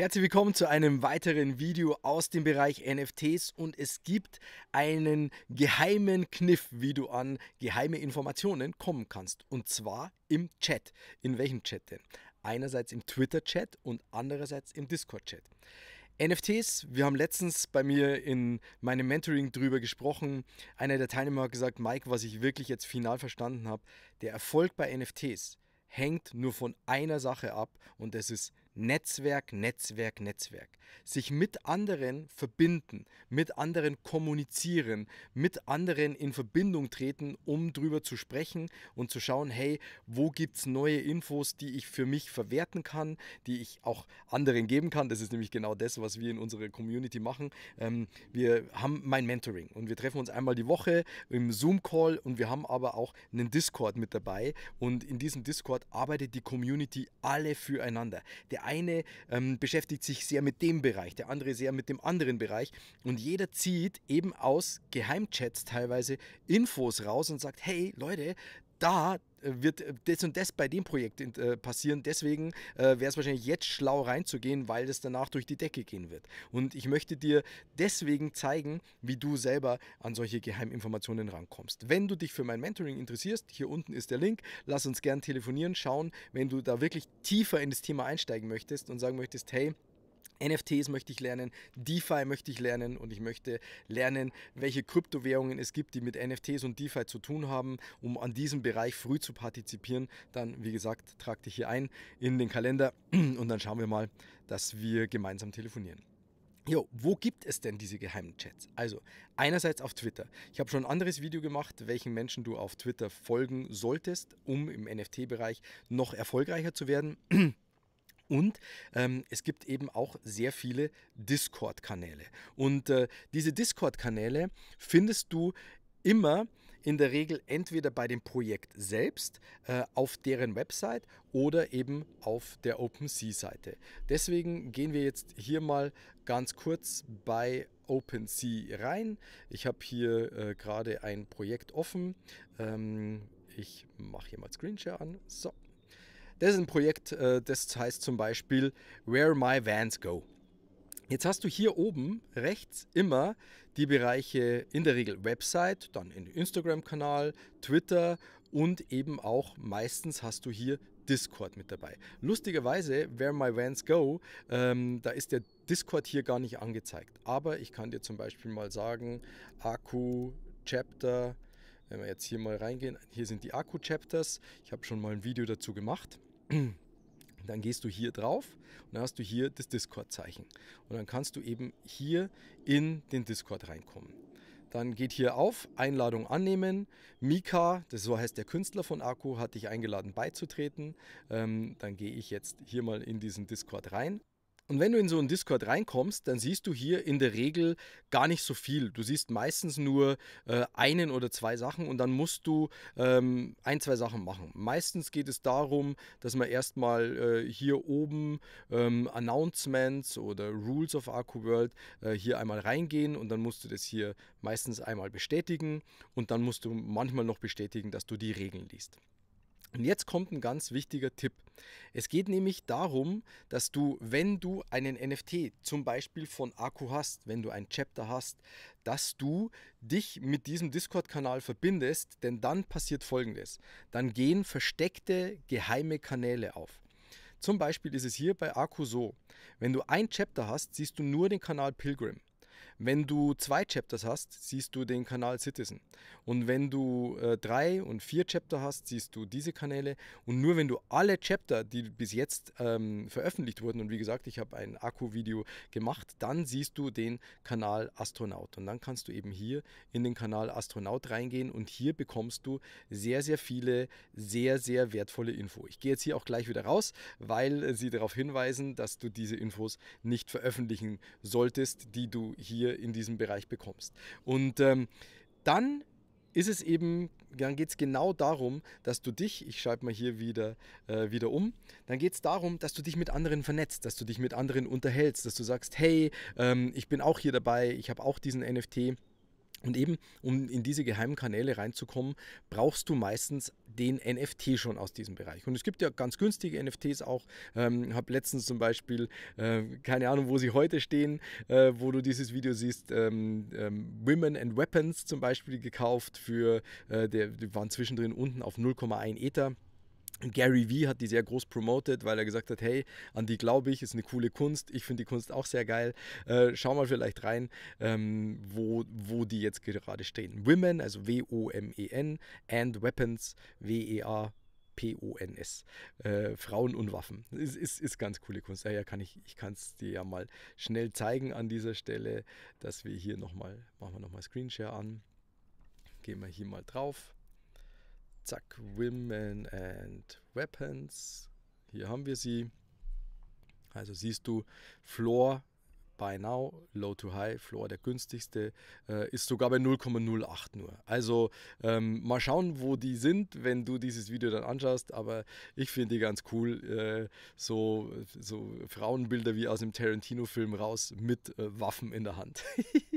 Herzlich willkommen zu einem weiteren Video aus dem Bereich NFTs und es gibt einen geheimen Kniff, wie du an geheime Informationen kommen kannst und zwar im Chat. In welchem Chat denn? Einerseits im Twitter-Chat und andererseits im Discord-Chat. NFTs, wir haben letztens bei mir in meinem Mentoring drüber gesprochen. Einer der Teilnehmer hat gesagt, Mike, was ich wirklich jetzt final verstanden habe, der Erfolg bei NFTs hängt nur von einer Sache ab und das ist Netzwerk, Netzwerk, Netzwerk. Sich mit anderen verbinden, mit anderen kommunizieren, mit anderen in Verbindung treten, um drüber zu sprechen und zu schauen, hey, wo gibt es neue Infos, die ich für mich verwerten kann, die ich auch anderen geben kann. Das ist nämlich genau das, was wir in unserer Community machen. Ähm, wir haben mein Mentoring und wir treffen uns einmal die Woche im Zoom-Call und wir haben aber auch einen Discord mit dabei und in diesem Discord arbeitet die Community alle füreinander. Der eine ähm, beschäftigt sich sehr mit dem Bereich, der andere sehr mit dem anderen Bereich und jeder zieht eben aus Geheimchats teilweise Infos raus und sagt, hey Leute, da äh, wird äh, das und das bei dem Projekt äh, passieren. Deswegen wäre es wahrscheinlich jetzt schlau reinzugehen, weil das danach durch die Decke gehen wird. Und ich möchte dir deswegen zeigen, wie du selber an solche Geheiminformationen rankommst. Wenn du dich für mein Mentoring interessierst, hier unten ist der Link. Lass uns gern telefonieren, schauen, wenn du da wirklich tiefer in das Thema einsteigen möchtest und sagen möchtest, hey, NFTs möchte ich lernen, DeFi möchte ich lernen und ich möchte lernen, welche Kryptowährungen es gibt, die mit NFTs und DeFi zu tun haben, um an diesem Bereich früh zu partizipieren. Dann, wie gesagt, trag dich hier ein in den Kalender und dann schauen wir mal, dass wir gemeinsam telefonieren. Jo, wo gibt es denn diese geheimen Chats? Also, einerseits auf Twitter. Ich habe schon ein anderes Video gemacht, welchen Menschen du auf Twitter folgen solltest, um im NFT-Bereich noch erfolgreicher zu werden. Und ähm, es gibt eben auch sehr viele Discord-Kanäle. Und äh, diese Discord-Kanäle findest du immer in der Regel entweder bei dem Projekt selbst, äh, auf deren Website oder eben auf der OpenSea-Seite. Deswegen gehen wir jetzt hier mal ganz kurz bei OpenSea rein. Ich habe hier äh, gerade ein Projekt offen. Ähm, ich mache hier mal Screenshare an. So. Das ist ein Projekt, äh, das heißt zum Beispiel Where My Vans Go. Jetzt hast du hier oben rechts immer die Bereiche in der Regel Website, dann in Instagram-Kanal, Twitter und eben auch meistens hast du hier Discord mit dabei. Lustigerweise, Where My Vans Go, ähm, da ist der Discord hier gar nicht angezeigt. Aber ich kann dir zum Beispiel mal sagen, Akku, Chapter, wenn wir jetzt hier mal reingehen, hier sind die Akku-Chapters. Ich habe schon mal ein Video dazu gemacht dann gehst du hier drauf und dann hast du hier das Discord-Zeichen. Und dann kannst du eben hier in den Discord reinkommen. Dann geht hier auf, Einladung annehmen. Mika, das so heißt der Künstler von Akku, hat dich eingeladen beizutreten. Ähm, dann gehe ich jetzt hier mal in diesen Discord rein. Und wenn du in so einen Discord reinkommst, dann siehst du hier in der Regel gar nicht so viel. Du siehst meistens nur äh, einen oder zwei Sachen und dann musst du ähm, ein, zwei Sachen machen. Meistens geht es darum, dass man erstmal äh, hier oben ähm, Announcements oder Rules of ArcuWorld äh, hier einmal reingehen und dann musst du das hier meistens einmal bestätigen und dann musst du manchmal noch bestätigen, dass du die Regeln liest. Und jetzt kommt ein ganz wichtiger Tipp. Es geht nämlich darum, dass du, wenn du einen NFT zum Beispiel von Akku hast, wenn du ein Chapter hast, dass du dich mit diesem Discord-Kanal verbindest, denn dann passiert Folgendes. Dann gehen versteckte geheime Kanäle auf. Zum Beispiel ist es hier bei Akku so, wenn du ein Chapter hast, siehst du nur den Kanal Pilgrim. Wenn du zwei Chapters hast, siehst du den Kanal Citizen. Und wenn du äh, drei und vier Chapter hast, siehst du diese Kanäle. Und nur wenn du alle Chapter, die bis jetzt ähm, veröffentlicht wurden, und wie gesagt, ich habe ein Akku-Video gemacht, dann siehst du den Kanal Astronaut. Und dann kannst du eben hier in den Kanal Astronaut reingehen und hier bekommst du sehr, sehr viele, sehr, sehr wertvolle Info. Ich gehe jetzt hier auch gleich wieder raus, weil sie darauf hinweisen, dass du diese Infos nicht veröffentlichen solltest, die du hier in diesem Bereich bekommst. Und ähm, dann ist es eben, dann geht es genau darum, dass du dich, ich schreibe mal hier wieder, äh, wieder um, dann geht es darum, dass du dich mit anderen vernetzt, dass du dich mit anderen unterhältst, dass du sagst, hey, ähm, ich bin auch hier dabei, ich habe auch diesen NFT und eben, um in diese geheimen Kanäle reinzukommen, brauchst du meistens den NFT schon aus diesem Bereich. Und es gibt ja ganz günstige NFTs auch. Ähm, habe letztens zum Beispiel, äh, keine Ahnung, wo sie heute stehen, äh, wo du dieses Video siehst, ähm, ähm, Women and Weapons zum Beispiel gekauft für, äh, der, die waren zwischendrin unten auf 0,1 Ether. Gary Vee hat die sehr groß promotet, weil er gesagt hat, hey, an die glaube ich, ist eine coole Kunst, ich finde die Kunst auch sehr geil, äh, schau mal vielleicht rein, ähm, wo, wo die jetzt gerade stehen. Women, also W-O-M-E-N, and Weapons, W-E-A, P-O-N-S. Äh, Frauen und Waffen. Ist, ist, ist ganz coole Kunst. Ja, kann ich, ich kann es dir ja mal schnell zeigen an dieser Stelle, dass wir hier nochmal, machen wir nochmal Screenshare an. Gehen wir hier mal drauf. Zack, Women and Weapons. Hier haben wir sie. Also siehst du, Floor Buy Now, Low to High, Floor der günstigste, äh, ist sogar bei 0,08 nur. Also ähm, mal schauen, wo die sind, wenn du dieses Video dann anschaust. Aber ich finde die ganz cool, äh, so, so Frauenbilder wie aus dem Tarantino-Film raus mit äh, Waffen in der Hand.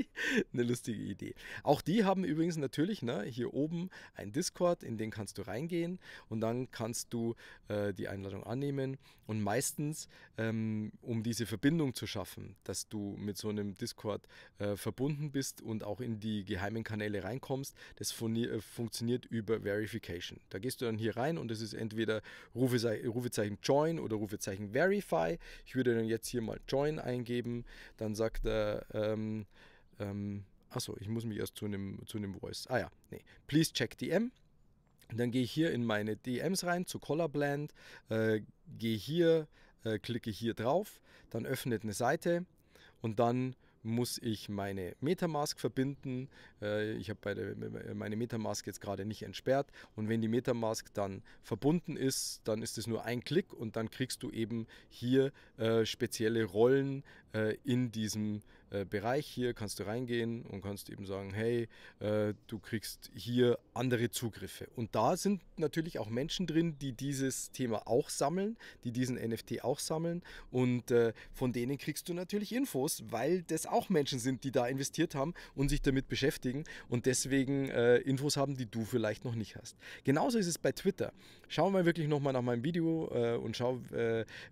Eine lustige Idee. Auch die haben übrigens natürlich ne, hier oben ein Discord, in den kannst du reingehen und dann kannst du äh, die Einladung annehmen. Und meistens, ähm, um diese Verbindung zu schaffen, dass du du mit so einem Discord äh, verbunden bist und auch in die geheimen Kanäle reinkommst. Das fun äh, funktioniert über Verification. Da gehst du dann hier rein und es ist entweder Rufezeichen, Rufezeichen Join oder Rufezeichen Verify. Ich würde dann jetzt hier mal Join eingeben. Dann sagt er, ähm, ähm, achso, ich muss mich erst zu einem, zu Voice. Ah ja, nee. Please check DM. dann gehe ich hier in meine DMs rein zu Colorblend, äh, gehe hier, äh, klicke hier drauf, dann öffnet eine Seite und dann muss ich meine Metamask verbinden. Äh, ich habe meine Metamask jetzt gerade nicht entsperrt. Und wenn die Metamask dann verbunden ist, dann ist es nur ein Klick und dann kriegst du eben hier äh, spezielle Rollen äh, in diesem äh, Bereich hier kannst du reingehen und kannst eben sagen, hey, äh, du kriegst hier andere Zugriffe. Und da sind natürlich auch Menschen drin, die dieses Thema auch sammeln, die diesen NFT auch sammeln und von denen kriegst du natürlich Infos, weil das auch Menschen sind, die da investiert haben und sich damit beschäftigen und deswegen Infos haben, die du vielleicht noch nicht hast. Genauso ist es bei Twitter. Schau mal wirklich nochmal nach meinem Video und schau,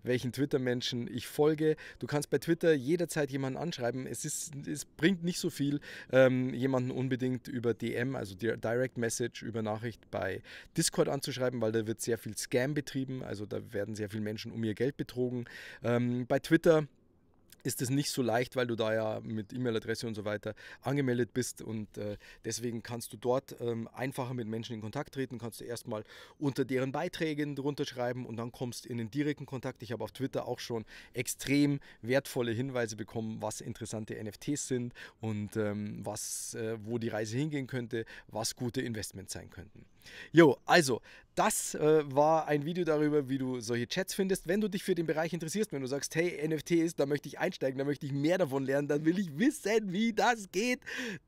welchen Twitter-Menschen ich folge. Du kannst bei Twitter jederzeit jemanden anschreiben. Es, ist, es bringt nicht so viel, ähm, jemanden unbedingt über DM, also Direct Message, über Nachricht bei Discord anzuschreiben, weil da wird sehr viel Scam betrieben. Also da werden sehr viele Menschen um ihr Geld betrogen. Ähm, bei Twitter ist es nicht so leicht, weil du da ja mit E-Mail-Adresse und so weiter angemeldet bist und äh, deswegen kannst du dort ähm, einfacher mit Menschen in Kontakt treten, kannst du erstmal unter deren Beiträgen drunter schreiben und dann kommst in den direkten Kontakt. Ich habe auf Twitter auch schon extrem wertvolle Hinweise bekommen, was interessante NFTs sind und ähm, was, äh, wo die Reise hingehen könnte, was gute Investments sein könnten. Jo, also das äh, war ein Video darüber, wie du solche Chats findest. Wenn du dich für den Bereich interessierst, wenn du sagst, hey, NFT ist, da möchte ich einsteigen, da möchte ich mehr davon lernen, dann will ich wissen, wie das geht,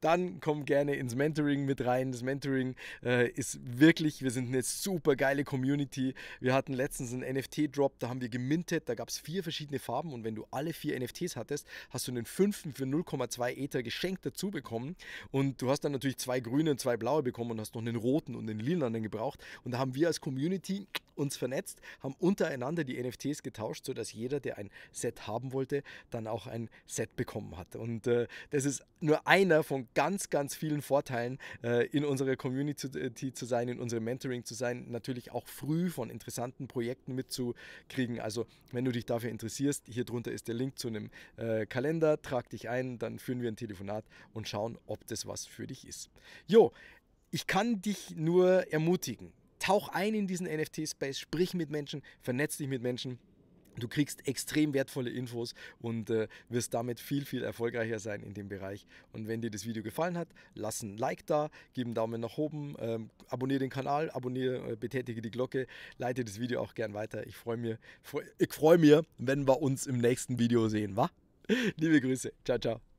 dann komm gerne ins Mentoring mit rein. Das Mentoring äh, ist wirklich, wir sind eine super geile Community. Wir hatten letztens einen NFT-Drop, da haben wir gemintet, da gab es vier verschiedene Farben und wenn du alle vier NFTs hattest, hast du einen fünften für 0,2 Ether geschenkt dazu bekommen und du hast dann natürlich zwei grüne und zwei blaue bekommen und hast noch einen roten und einen lilanen gebraucht und da haben haben wir als Community uns vernetzt, haben untereinander die NFTs getauscht, sodass jeder, der ein Set haben wollte, dann auch ein Set bekommen hat. Und äh, das ist nur einer von ganz, ganz vielen Vorteilen, äh, in unserer Community äh, zu sein, in unserem Mentoring zu sein, natürlich auch früh von interessanten Projekten mitzukriegen. Also wenn du dich dafür interessierst, hier drunter ist der Link zu einem äh, Kalender, trag dich ein, dann führen wir ein Telefonat und schauen, ob das was für dich ist. Jo, ich kann dich nur ermutigen tauch ein in diesen NFT-Space, sprich mit Menschen, vernetz dich mit Menschen. Du kriegst extrem wertvolle Infos und äh, wirst damit viel, viel erfolgreicher sein in dem Bereich. Und wenn dir das Video gefallen hat, lass ein Like da, gib einen Daumen nach oben, ähm, abonniere den Kanal, abonniere, äh, betätige die Glocke, leite das Video auch gern weiter. Ich freue mich, freu, ich freue wenn wir uns im nächsten Video sehen, wa? Liebe Grüße, ciao, ciao.